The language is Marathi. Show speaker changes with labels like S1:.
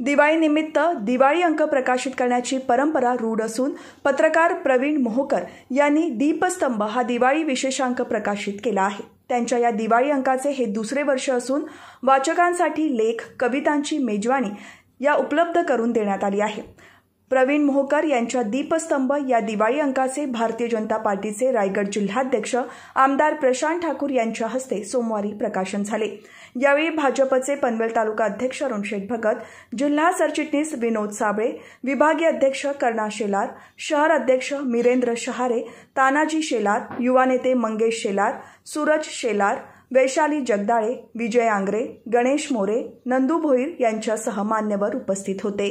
S1: दिवाळीनिमित्त दिवाळी अंक प्रकाशित करण्याची परंपरा रूढ असून पत्रकार प्रवीण मोहोकर यांनी दीपस्तंभ हा दिवाळी विशेषांक प्रकाशित केला आहे त्यांच्या या दिवाळी अंकाचे हे दुसरे वर्ष असून वाचकांसाठी लेख कवितांची मेजवानी या उपलब्ध करून देण्यात आली आहे प्रवीण मोहकर यांच्या दीपस्तंभ या दिवाळी अंकाचे भारतीय जनता पार्टीचे रायगड जिल्हाध्यक्ष आमदार प्रशांत ठाकूर यांच्या हस्ते सोमवारी प्रकाशन झाले यावेळी भाजपचे पनवेल तालुका अध्यक्ष शेठ भगत जिल्हा सरचिटणीस विनोद साबळे विभागीय अध्यक्ष कर्णा शेलार शहर अध्यक्ष मिरेंद्र शहारे तानाजी शेलार युवा नेते मंगेश शेलार सूरज शेलार वैशाली जगदाळे विजय आंग्रे गणेश मोरे नंदू भोईर यांच्यासह मान्यवर उपस्थित होते